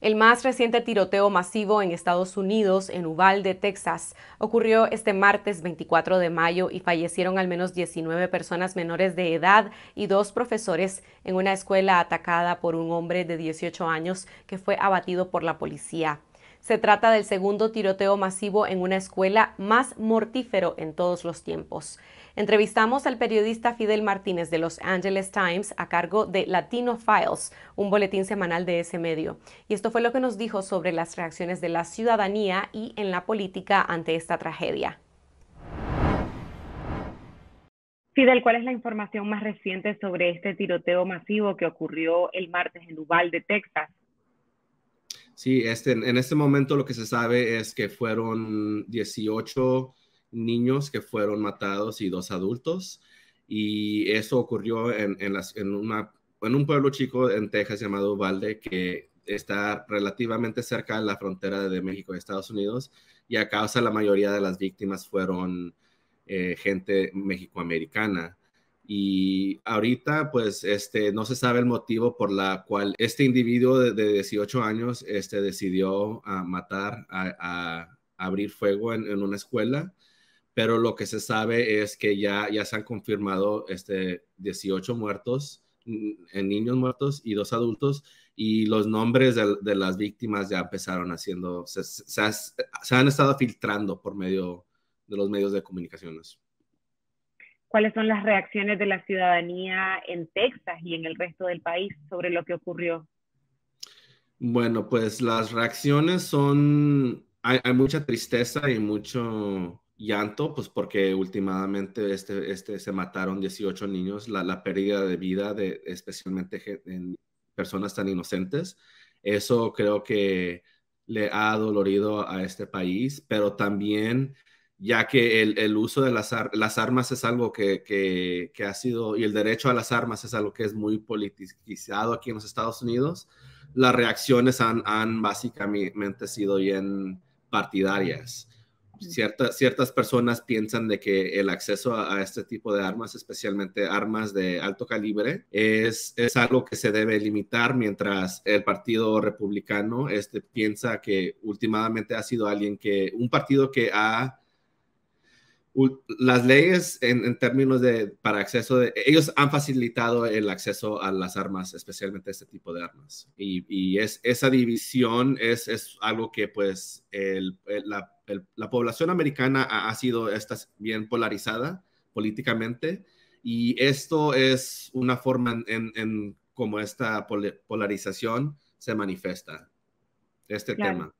El más reciente tiroteo masivo en Estados Unidos, en Uvalde, Texas, ocurrió este martes 24 de mayo y fallecieron al menos 19 personas menores de edad y dos profesores en una escuela atacada por un hombre de 18 años que fue abatido por la policía. Se trata del segundo tiroteo masivo en una escuela más mortífero en todos los tiempos. Entrevistamos al periodista Fidel Martínez de Los Angeles Times a cargo de Latino Files, un boletín semanal de ese medio. Y esto fue lo que nos dijo sobre las reacciones de la ciudadanía y en la política ante esta tragedia. Fidel, ¿cuál es la información más reciente sobre este tiroteo masivo que ocurrió el martes en Uvalde, Texas? Sí, este, en este momento lo que se sabe es que fueron 18 niños que fueron matados y dos adultos. Y eso ocurrió en, en, las, en, una, en un pueblo chico en Texas llamado Valde, que está relativamente cerca de la frontera de México y Estados Unidos. Y a causa la mayoría de las víctimas fueron eh, gente mexicoamericana. Y ahorita, pues, este, no se sabe el motivo por la cual este individuo de, 18 años este, decidió ah, matar, a, a, abrir fuego en, en una escuela pero lo que se sabe es que ya, ya se han confirmado este, 18 muertos, en niños muertos y dos adultos, y los nombres de, las víctimas ya empezaron haciendo, se, han estado filtrando por medio de los medios de comunicaciones. ¿Cuáles son las reacciones de la ciudadanía en Texas y en el resto del país sobre lo que ocurrió? Bueno, pues las reacciones son, hay mucha tristeza y mucho, llanto, pues porque últimamente este, este, se mataron 18 niños, la, la pérdida de vida de especialmente en personas tan inocentes. Eso creo que le ha dolorido a este país, pero también ya que el, el uso de las, armas es algo que, que, ha sido, y el derecho a las armas es algo que es muy politizado aquí en los Estados Unidos, las reacciones han, han básicamente sido bien partidarias ciertas personas piensan de que el acceso a, a, este tipo de armas, especialmente armas de alto calibre, es, es algo que se debe limitar mientras el Partido Republicano este, piensa que últimamente ha sido alguien que, un partido que ha las leyes en, términos de para acceso de ellos han facilitado el acceso a las armas especialmente este tipo de armas y, y es esa división es, es algo que pues el, la, la, población americana ha, sido bien polarizada políticamente y esto es una forma en, en, como esta polarización se manifiesta este tema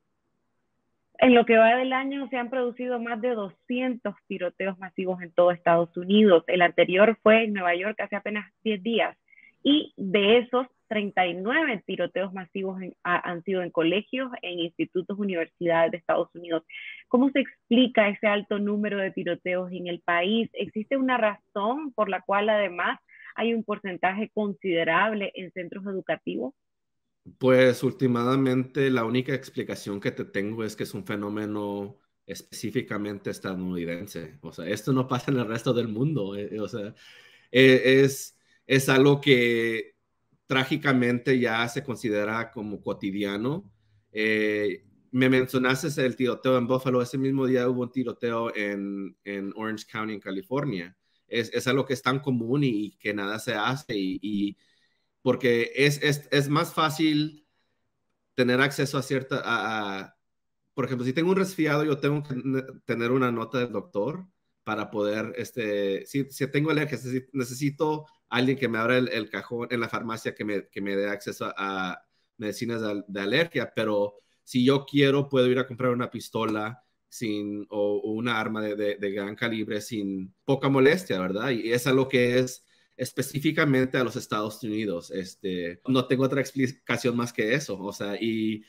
en lo que va del año se han producido más de 200 tiroteos masivos en todo Estados Unidos. El anterior fue en Nueva York hace apenas 10 días. Y de esos, 39 tiroteos masivos han sido en colegios, en institutos, universidades de Estados Unidos. ¿Cómo se explica ese alto número de tiroteos en el país? ¿Existe una razón por la cual además hay un porcentaje considerable en centros educativos? Pues últimamente la única explicación que te tengo es que es un fenómeno específicamente estadounidense. O sea, esto no pasa en el resto del mundo. Eh, o sea, eh, es, es algo que trágicamente ya se considera como cotidiano. Eh, me mencionaste el tiroteo en Buffalo. Ese mismo día hubo un tiroteo en, Orange County, en California. Es, algo que es tan común y, que nada se hace. y porque es, es, es más fácil tener acceso a cierta, a, por ejemplo, si tengo un resfriado, yo tengo que tener una nota del doctor para poder, este, si, si tengo alergias, necesito alguien que me abra el, cajón en la farmacia que me, que me dé acceso a, medicinas de, alergia, pero si yo quiero, puedo ir a comprar una pistola sin, o, una arma de, de, gran calibre sin poca molestia, ¿verdad? Y es algo que es específicamente a los Estados Unidos. Este, no tengo otra explicación más que eso. O sea, y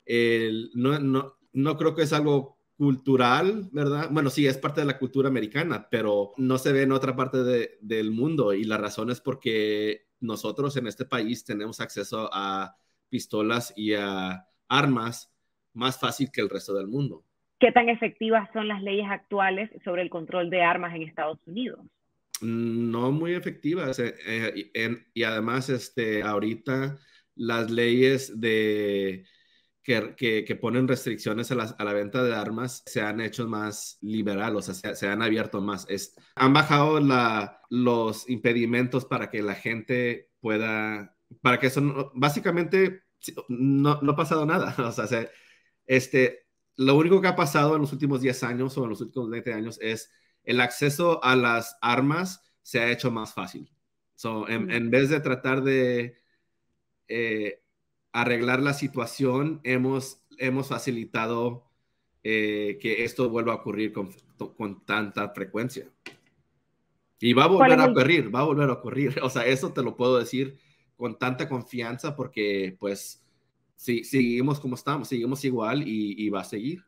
no, creo que es algo cultural, ¿verdad? Bueno, sí, es parte de la cultura americana, pero no se ve en otra parte del mundo y la razón es porque nosotros en este país tenemos acceso a pistolas y a armas más fácil que el resto del mundo. ¿Qué tan efectivas son las leyes actuales sobre el control de armas en Estados Unidos? no muy efectivas. Eh, eh, y además, este, ahorita las leyes de, que, que, ponen restricciones a, la venta de armas se han hecho más liberales o sea, se, han abierto más. han bajado la, los impedimentos para que la gente pueda, para que eso, básicamente, no, no, ha pasado nada. O sea, este, lo único que ha pasado en los últimos 10 años o en los últimos 20 años es el acceso a las armas se ha hecho más fácil. en, vez de tratar de eh, arreglar la situación, hemos, hemos facilitado eh, que esto vuelva a ocurrir con, tanta frecuencia. Y va a volver a ocurrir, va a volver a ocurrir. O sea, eso te lo puedo decir con tanta confianza porque pues si seguimos como estamos, seguimos igual y va a seguir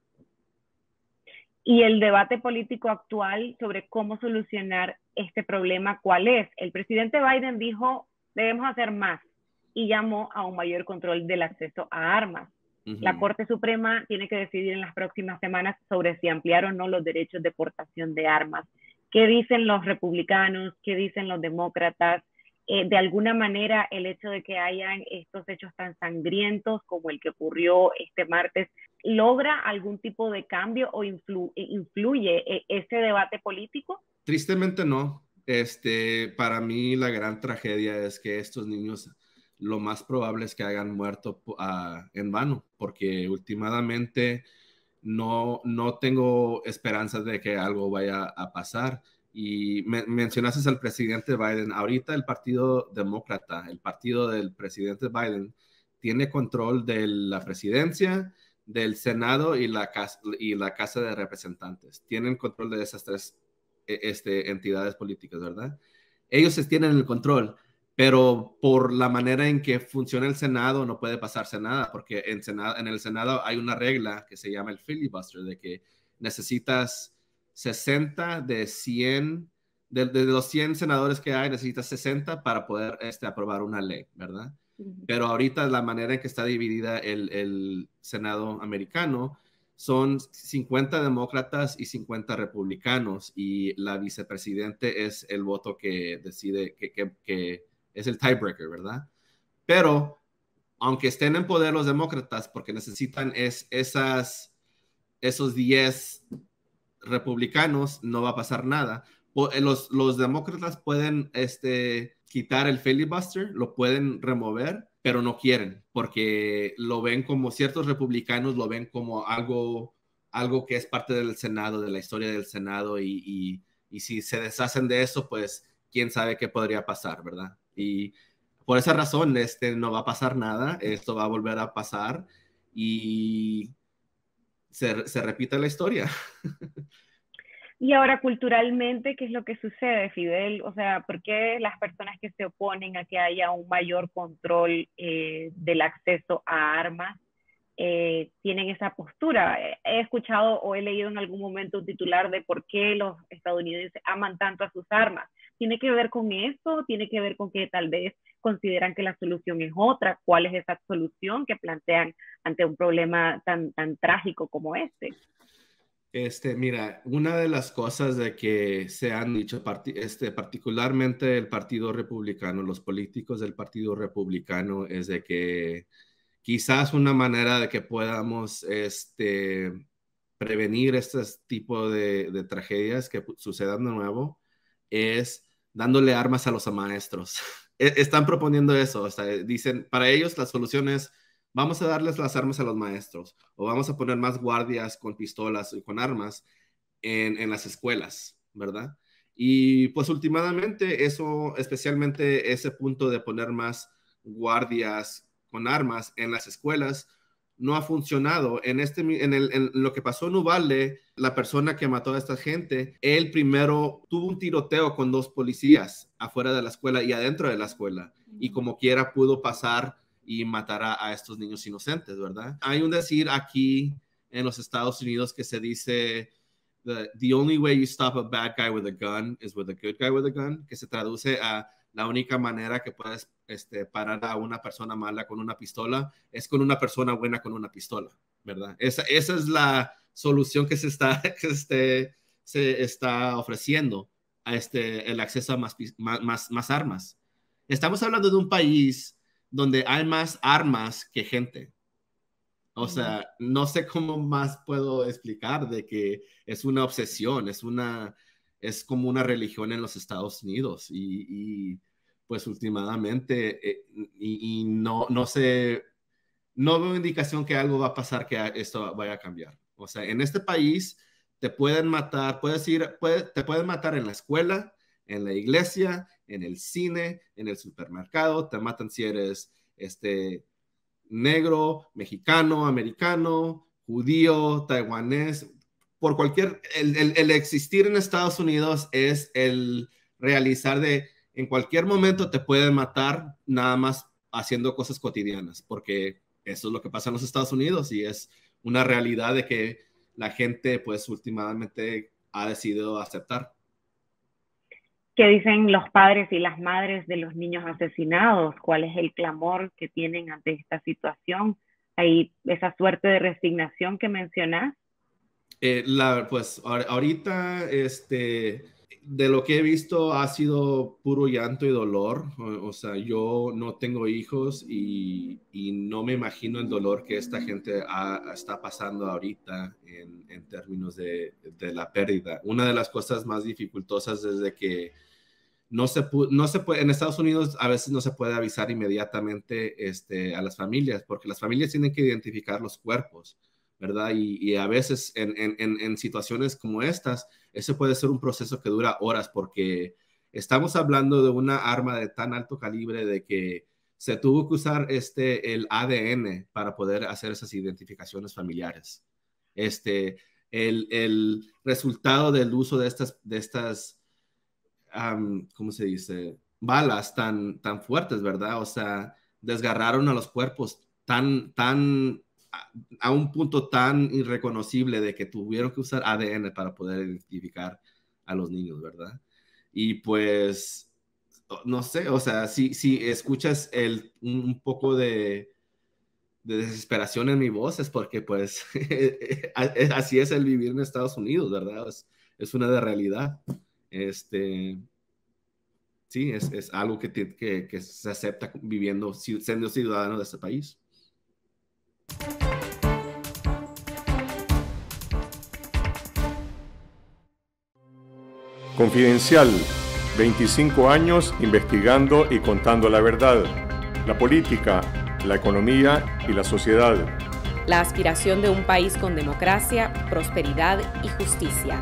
y el debate político actual sobre cómo solucionar este problema, ¿cuál es? El presidente Biden dijo, debemos hacer más y llamó a un mayor control del acceso a armas. La Corte Suprema tiene que decidir en las próximas semanas sobre si ampliar o no los derechos de portación de armas. ¿Qué dicen los republicanos? ¿Qué dicen los demócratas? Eh, de alguna manera el hecho de que hayan estos hechos tan sangrientos como el que ocurrió este martes logra algún tipo de cambio o influye eh, este debate político? Tristemente no. Este, para mí la gran tragedia es que estos niños lo más probable es que hayan muerto ah, en vano, porque últimamente no, tengo esperanzas de que algo vaya a pasar. Y me, mencionaste al presidente Biden. Ahorita el Partido Demócrata, el partido del presidente Biden, tiene control de la presidencia del Senado y la, casa, y la Casa de Representantes. Tienen control de esas tres e-, este, entidades políticas, ¿verdad? Ellos tienen el control, pero por la manera en que funciona el Senado no puede pasarse nada, porque en, en el Senado hay una regla que se llama el filibuster, de que necesitas 60 de 100, de, de los 100 senadores que hay, necesitas 60 para poder este, aprobar una ley, ¿verdad? Pero ahorita la manera en que está dividida el, Senado americano son 50 demócratas y 50 republicanos y la vicepresidente es el voto que decide que, es el tiebreaker, ¿verdad? Pero aunque estén en poder los demócratas, porque necesitan es, esos 10 republicanos, no va a pasar nada, eh, los, demócratas pueden este, quitar el filibuster, lo pueden remover, pero no quieren, porque lo ven como ciertos republicanos lo ven como algo, que es parte del Senado, de la historia del Senado, y, si se deshacen de eso, pues quién sabe qué podría pasar, ¿verdad? Y por esa razón, este, no va a pasar nada, esto va a volver a pasar y se, se repite la historia. Y ahora culturalmente, ¿qué es lo que sucede, Fidel? O sea, ¿por qué las personas que se oponen a que haya un mayor control eh, del acceso a armas eh, tienen esa postura? Eh, he escuchado o he leído en algún momento un titular de por qué los estadounidenses aman tanto a sus armas. ¿Tiene que ver con eso? ¿Tiene que ver con que tal vez consideran que la solución es otra? ¿Cuál es esa solución que plantean ante un problema tan, tan trágico como este? Este, mira, una de las cosas de que se han dicho, este, particularmente el Partido Republicano, los políticos del Partido Republicano, es de que quizás una manera de que podamos este, prevenir este tipo de, tragedias que sucedan de nuevo es dándole armas a los maestros. E-, están proponiendo eso, o sea, dicen, para ellos la solución es vamos a darles las armas a los maestros o vamos a poner más guardias con pistolas y con armas en, las escuelas, ¿verdad? Y pues últimamente eso, especialmente ese punto de poner más guardias con armas en las escuelas, no ha funcionado. En, este, en, el, en lo que pasó en Uvalde, la persona que mató a esta gente, él primero tuvo un tiroteo con dos policías afuera de la escuela y adentro de la escuela, y como quiera pudo pasar y matará a estos niños inocentes, ¿verdad? Hay un decir aquí en los Estados Unidos que se dice, the, only way you stop a bad guy with a gun is with a good guy with a gun, que se traduce a la única manera que puedes este, parar a una persona mala con una pistola es con una persona buena con una pistola, ¿verdad? Esa, es la solución que se está, este, se está ofreciendo a este, el acceso a más, más, más armas. Estamos hablando de un país donde hay más armas que gente. O sea, no sé cómo más puedo explicar de que es una obsesión, es una, es como una religión en los Estados Unidos y, pues últimamente eh, y, no, no sé, no veo indicación que algo va a pasar, que esto vaya a cambiar. O sea, en este país te pueden matar, puedes ir, te pueden matar en la escuela, en la iglesia, en el cine, en el supermercado, te matan si eres este negro, mexicano, americano, judío, taiwanés, por cualquier, el, el, existir en Estados Unidos es el realizar de, en cualquier momento te pueden matar nada más haciendo cosas cotidianas, porque eso es lo que pasa en los Estados Unidos y es una realidad de que la gente pues últimamente ha decidido aceptar. ¿Qué dicen los padres y las madres de los niños asesinados? ¿Cuál es el clamor que tienen ante esta situación? ¿Hay esa suerte de resignación que mencionás? Eh, la, pues ahorita este, de lo que he visto ha sido puro llanto y dolor. O, sea, yo no tengo hijos y, no me imagino el dolor que esta gente está pasando ahorita en, términos de, la pérdida. Una de las cosas más dificultosas es que no se, en Estados Unidos a veces no se puede avisar inmediatamente este, a las familias porque las familias tienen que identificar los cuerpos. ¿verdad? Y, a veces en, situaciones como estas, ese puede ser un proceso que dura horas porque estamos hablando de una arma de tan alto calibre de que se tuvo que usar este, el ADN para poder hacer esas identificaciones familiares. Este, el, resultado del uso de estas, de estas ¿cómo se dice? Balas tan, tan fuertes, ¿verdad? O sea, desgarraron a los cuerpos tan, tan a, un punto tan irreconocible de que tuvieron que usar ADN para poder identificar a los niños, ¿verdad? Y pues, no sé, o sea, si, si escuchas el, un poco de, desesperación en mi voz es porque pues así es el vivir en Estados Unidos, ¿verdad? Es, una de realidad. Este, sí, es, algo que, que, se acepta viviendo, siendo ciudadano de este país. Confidencial, 25 años investigando y contando la verdad, la política, la economía y la sociedad. La aspiración de un país con democracia, prosperidad y justicia.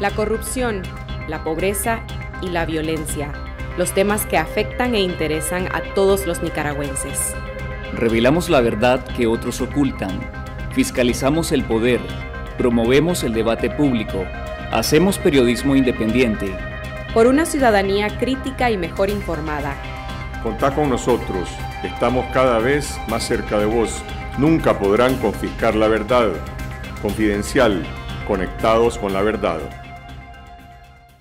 La corrupción, la pobreza y la violencia. Los temas que afectan e interesan a todos los nicaragüenses. Revelamos la verdad que otros ocultan, fiscalizamos el poder, promovemos el debate público, hacemos periodismo independiente. Por una ciudadanía crítica y mejor informada. Contá con nosotros, estamos cada vez más cerca de vos. Nunca podrán confiscar la verdad. Confidencial, conectados con la verdad.